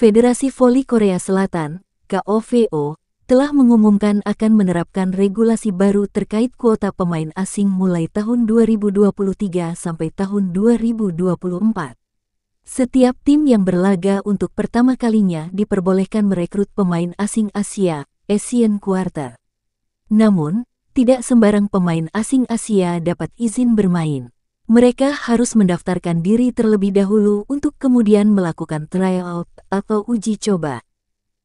Federasi Voli Korea Selatan, KOVO, telah mengumumkan akan menerapkan regulasi baru terkait kuota pemain asing mulai tahun 2023 sampai tahun 2024. Setiap tim yang berlaga untuk pertama kalinya diperbolehkan merekrut pemain asing Asia, Asian Quarter. Namun, tidak sembarang pemain asing Asia dapat izin bermain mereka harus mendaftarkan diri terlebih dahulu untuk kemudian melakukan tryout atau uji coba.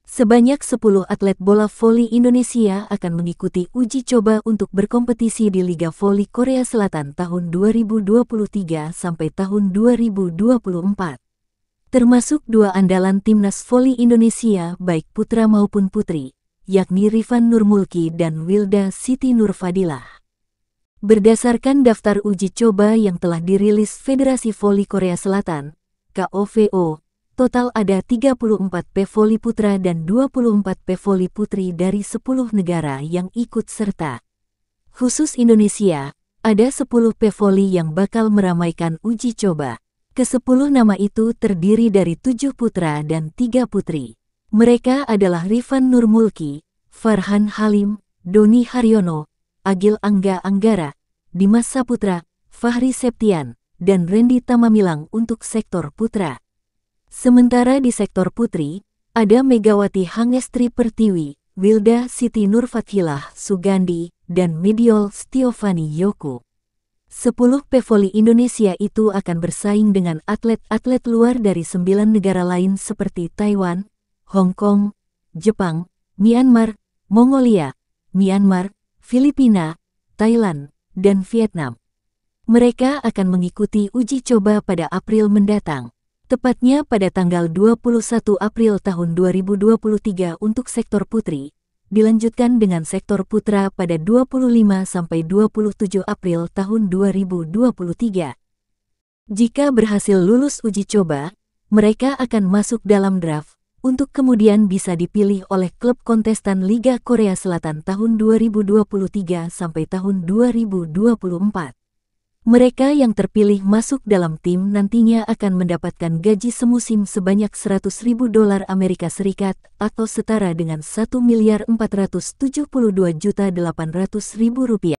Sebanyak 10 atlet bola voli Indonesia akan mengikuti uji coba untuk berkompetisi di Liga Voli Korea Selatan tahun 2023 sampai tahun 2024. Termasuk dua andalan timnas voli Indonesia baik putra maupun putri, yakni Rifan Nurmulki dan Wilda Siti Nurfadilah. Berdasarkan daftar uji coba yang telah dirilis Federasi Voli Korea Selatan, KOVO, total ada 34 pevoli putra dan 24 pevoli putri dari 10 negara yang ikut serta. Khusus Indonesia, ada 10 pevoli yang bakal meramaikan uji coba. Kesepuluh nama itu terdiri dari tujuh putra dan tiga putri. Mereka adalah Rifan Nurmulki, Farhan Halim, Doni Haryono, Agil Angga Anggara, Dimas Saputra, Fahri Septian, dan Randy Tamamilang untuk sektor putra. Sementara di sektor putri, ada Megawati Hangestri Pertiwi, Wilda Siti Nurfatilah Sugandi, dan Mediol Stiofani Yoku. Sepuluh pevoli Indonesia itu akan bersaing dengan atlet-atlet luar dari sembilan negara lain seperti Taiwan, Hong Kong, Jepang, Myanmar, Mongolia, Myanmar, Filipina, Thailand, dan Vietnam. Mereka akan mengikuti uji coba pada April mendatang, tepatnya pada tanggal 21 April tahun 2023 untuk sektor putri, dilanjutkan dengan sektor putra pada 25 sampai 27 April tahun 2023. Jika berhasil lulus uji coba, mereka akan masuk dalam draft untuk kemudian bisa dipilih oleh klub kontestan Liga Korea Selatan tahun 2023 sampai tahun 2024. Mereka yang terpilih masuk dalam tim nantinya akan mendapatkan gaji semusim sebanyak 100 ribu dolar Amerika Serikat atau setara dengan 1 miliar 472 juta 800 ribu rupiah.